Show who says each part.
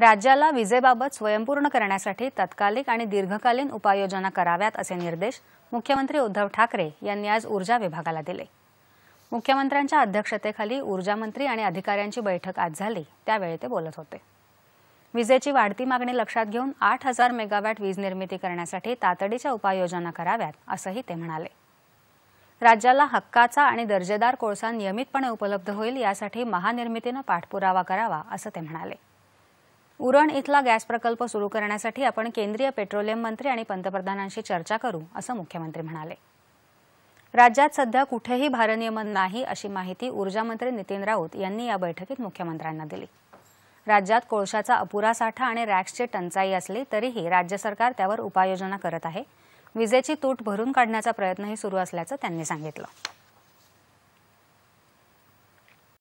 Speaker 1: राज्याला विजेबाबत स्वयंपूर्ण करण्यासाठी तत्कालिक आणि दीर्घकालीन उपाययोजना कराव्यात असे निर्देश मुख्यमंत्री उद्धव ठाकरे यांनी आज ऊर्जा विभागाला दिले मुख्यमंत्र्यांच्या अध्यक्षतेखाली ऊर्जामंत्री आणि अधिकाऱ्यांची बैठक आज झाली त्यावेळी ते बोलत होते विजेची वाढती मागणी लक्षात घेऊन आठ हजार मेगावॅट वीज निर्मिती करण्यासाठी तातडीच्या उपाययोजना कराव्यात असंही ते म्हणाले राज्याला हक्काचा आणि दर्जेदार कोळसा नियमितपणे उपलब्ध होईल यासाठी महानिर्मितीनं पाठपुरावा करावा असं ते म्हणाले उरण इथला गॅस प्रकल्प सुरू करण्यासाठी आपण केंद्रीय पेट्रोलियम मंत्री आणि पंतप्रधानांशी चर्चा करू असं मुख्यमंत्री म्हणाले राज्यात सध्या कुठेही भारनियमन नाही अशी माहिती ऊर्जामंत्री नितीन राऊत यांनी या बैठकीत मुख्यमंत्र्यांना दिली राज्यात कोळशाचा अपुरा साठा आणि रॅक्सची टंचाई असली तरीही राज्य सरकार त्यावर उपाययोजना करत आहे विजेची तूट भरून काढण्याचा प्रयत्नही सुरू असल्याचं त्यांनी सांगितलं